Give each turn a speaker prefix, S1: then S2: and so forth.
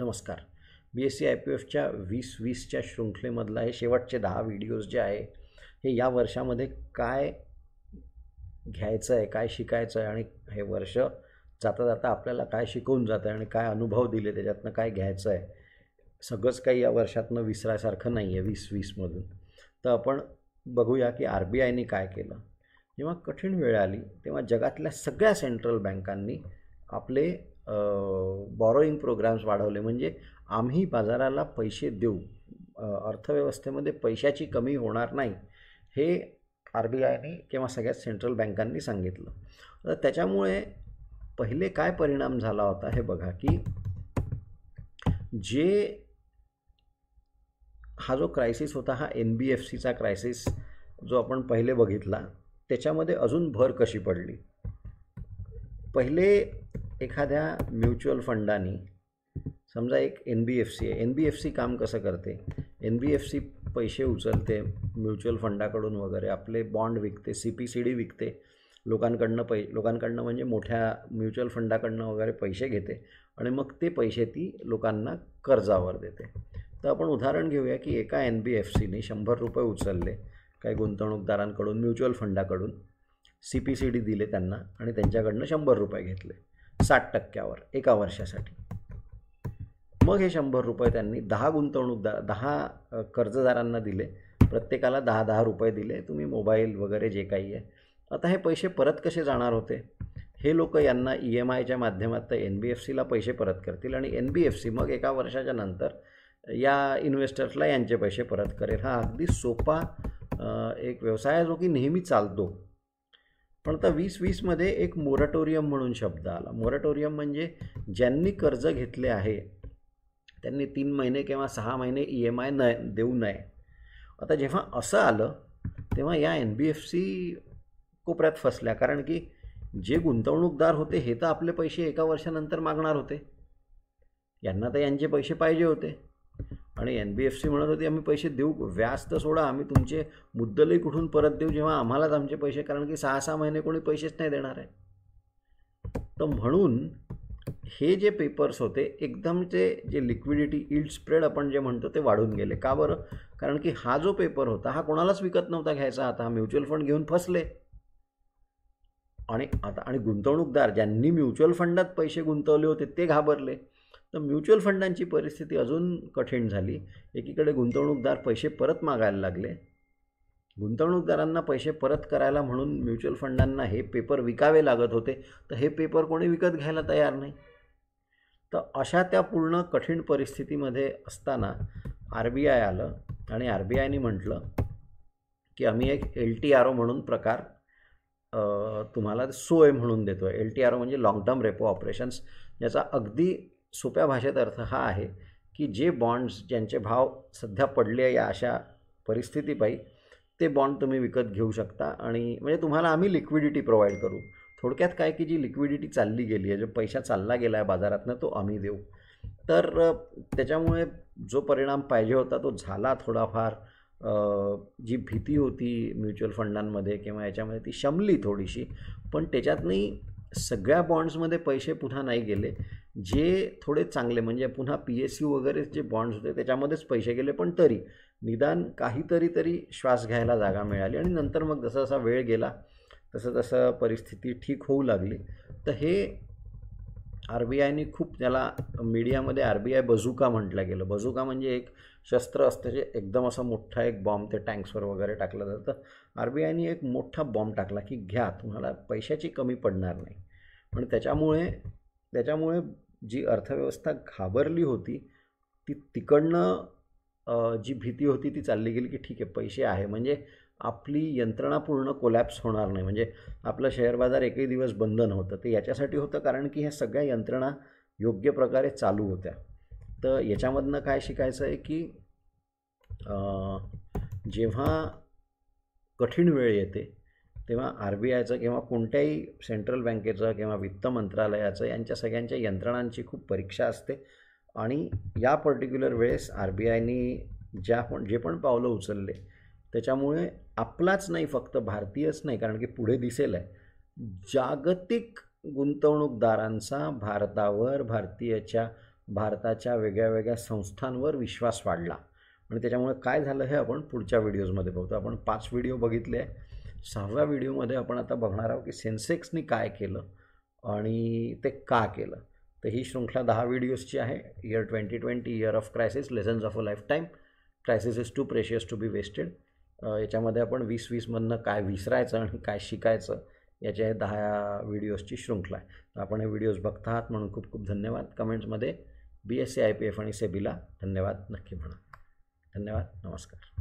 S1: नमस्कार B S C I P एफच्या वीस वीसच्या शृंखलेमधला हे शेवटचे दहा व्हिडिओज जे आहे हे या वर्षामध्ये काय घ्यायचं आहे काय शिकायचं आहे आणि हे वर्ष जाता जाता आपल्याला काय शिकवून जातं आहे आणि काय अनुभव दिले त्याच्यातनं काय घ्यायचं आहे सगळंच काही या वर्षातनं विसरायसारखं नाही आहे वीस वीसमधून तर आपण बघूया की आर बी आयने काय केलं जेव्हा कठीण वेळ आली तेव्हा जगातल्या सगळ्या सेंट्रल बँकांनी आपले बॉरोईंग प्रोग्राम्स वाढवले म्हणजे आम्ही बाजाराला पैसे देऊ अर्थव्यवस्थेमध्ये पैशाची कमी होणार नाही हे आर बी आयने किंवा सगळ्यात सेंट्रल बँकांनी सांगितलं तर त्याच्यामुळे पहिले काय परिणाम झाला होता हे बघा की जे हा जो क्रायसिस होता हा एन बी एफ सीचा क्रायसिस जो आपण पहिले बघितला त्याच्यामध्ये अजून भर कशी पडली पहिले एखाद्या म्युच्युअल फंडाने समजा एक एन बी एफ सी आहे एन बी एफ सी काम कसं करते एन बी एफ सी पैसे उचलते म्युच्युअल फंडाकडून वगैरे आपले बॉन्ड विकते सी पी सी डी विकते लोकांकडनं पै लोकांकडनं म्हणजे मोठ्या म्युच्युअल फंडाकडनं वगैरे पैसे घेते आणि मग ते पैसे ती लोकांना कर्जावर देते तर आपण उदाहरण घेऊया की एका एन बी एफ सीने शंभर रुपये उचलले काही गुंतवणूकदारांकडून म्युच्युअल फंडाकडून सी पी सी डी दिले त्यांना आणि त्यांच्याकडनं शंभर रुपये घेतले साठ टक्क्यावर एका वर्षासाठी मग हे शंभर रुपये त्यांनी दहा गुंतवणूकदार दहा कर्जदारांना दिले प्रत्येकाला दहा दहा रुपये दिले तुम्ही मोबाईल वगैरे जे काही आहे आता हे पैसे परत कसे जाणार होते हे लोक यांना ई e एम आयच्या माध्यमात तर एन बी एफ सीला पैसे परत करतील आणि एन बी एफ सी मग एका वर्षाच्या नंतर या इन्व्हेस्टर्सला यांचे पैसे परत करेल हा अगदी सोपा एक व्यवसाय आहे जो की नेहमी चालतो पण आता वीस वीसमध्ये एक मोरेटोरियम म्हणून शब्द आला मोरेटोरियम म्हणजे ज्यांनी कर्ज घेतले आहे त्यांनी तीन महिने किंवा सहा महिने ई एम आय न देऊ नये आता जेव्हा असं आलं तेव्हा या एन बी एफ सी कोपऱ्यात फसल्या कारण की जे गुंतवणूकदार होते हे तर आपले पैसे एका वर्षानंतर मागणार होते यांना तर यांचे पैसे पाहिजे होते आणि एन बी एफ सी म्हणत होती आम्ही पैसे देऊ व्याज तर सोडा आम्ही तुमचे मुद्दलही कुठून परत देऊ जेव्हा आम्हालाच आमचे पैसे कारण की सहा सहा महिने कोणी पैसेच नाही देणार आहे तर म्हणून हे जे पेपर्स होते एकदम जे लिक्विडिटी इल्ड स्प्रेड आपण जे म्हणतो ते वाढून गेले का बरं कारण की हा जो पेपर होता हा कोणालाच विकत नव्हता घ्यायचा आता हा म्युच्युअल फंड घेऊन फसले आणि आता आणि गुंतवणूकदार ज्यांनी म्युच्युअल फंडात पैसे गुंतवले होते ते घाबरले तर म्युच्युअल फंडांची परिस्थिती अजून कठीण झाली एकीकडे गुंतवणूकदार पैसे परत मागायला लागले गुंतवणूकदारांना पैसे परत करायला म्हणून म्युच्युअल फंडांना हे पेपर विकावे लागत होते तर हे पेपर कोणी विकत घ्यायला तयार नाही तर अशा त्या पूर्ण कठीण परिस्थितीमध्ये असताना आर बी आय आलं आणि आर बी आयने म्हटलं की आम्ही एक एल टी आर ओ म्हणून प्रकार तुम्हाला सोय म्हणून देतो आहे एल टी आर ओ म्हणजे लाँग टर्म रेपो ऑपरेशन्स याचा अगदी सोप्या भाषेत अर्थ हा आहे की जे बॉन्ड्स ज्यांचे भाव सध्या पडले या अशा परिस्थितीपायी ते बॉन्ड तुम्ही विकत घेऊ शकता आणि म्हणजे तुम्हाला आम्ही लिक्विडिटी प्रोव्हाइड करू थोडक्यात काय की जी लिक्विडिटी चालली गेली आहे जो पैसा चालला गेला आहे बाजारातनं तो आम्ही देऊ तर त्याच्यामुळे जो परिणाम पाहिजे होता तो झाला थोडाफार जी भीती होती म्युच्युअल फंडांमध्ये किंवा याच्यामध्ये ती शमली थोडीशी पण त्याच्यातनंही सगळ्या बॉन्ड्समध्ये पैसे पुन्हा नाही गेले जे थोडे चांगले म्हणजे पुन्हा पी एस यू वगैरे जे बॉन्ड्स होते त्याच्यामध्येच पैसे गेले पण तरी निदान काहीतरी तरी श्वास घ्यायला जागा मिळाली आणि नंतर मग जसा जसा वेळ गेला तसं तसं परिस्थिती ठीक होऊ लागली तर हे आर बी आयने खूप त्याला मीडियामध्ये आर बी आय बजूका म्हटलं गेलं बजूका म्हणजे एक शस्त्र असतं जे एकदम असा मोठा एक बॉम्ब ते टँक्सवर वगैरे टाकलं जातं आर बी आयने एक मोठा बॉम्ब टाकला की घ्या तुम्हाला पैशाची कमी पडणार नाही पण त्याच्यामुळे त्याच्यामुळे जी अर्थव्यवस्था घाबरली होती ती तिकडनं जी भीती होती ती चालली गेली की ठीक आहे पैसे आहे म्हणजे आपली यंत्रणा पूर्ण कोलॅप्स होणार नाही म्हणजे आपलं शेअर बाजार एकही दिवस बंद नव्हतं ते याच्यासाठी होतं कारण की ह्या सगळ्या यंत्रणा योग्य प्रकारे चालू होत्या तर याच्यामधनं काय शिकायचं आहे की जेव्हा कठीण वेळ येते तेव्हा आर बी आयचं किंवा कोणत्याही सेंट्रल बँकेचं किंवा वित्त मंत्रालयाचं यांच्या सगळ्यांच्या यंत्रणांची खूप परीक्षा असते आणि या पर्टिक्युलर वेळेस आर बी आयनी ज्या पण जे पण पावलं उचलले त्याच्यामुळे आपलाच नाही फक्त भारतीयच नाही कारण की पुढे दिसेल आहे जागतिक गुंतवणूकदारांचा भारतावर भारतीयच्या भारताच्या वेगळ्या वेगळ्या संस्थांवर विश्वास वाढला आणि त्याच्यामुळे काय झालं हे आपण पुढच्या व्हिडिओजमध्ये बघतो आपण पाच व्हिडिओ बघितले आहे सहाव्या व्हिडिओमध्ये आपण आता बघणार आहोत की सेन्सेक्सनी काय केलं आणि ते का केलं तर ही शृंखला दहा व्हिडिओजची आहे year twenty twenty year of crisis lessons of a lifetime crisis is too precious to be wasted याच्यामध्ये आपण वीस वीसमधनं काय विसरायचं आणि काय शिकायचं याच्या हे दहा व्हिडिओजची शृंखला आहे तर आपण हे व्हिडिओज बघत आहात म्हणून खूप खूप धन्यवाद कमेंट्समध्ये B S C I P F आणि सेबीला e धन्यवाद नक्की म्हणा धन्यवाद नमस्कार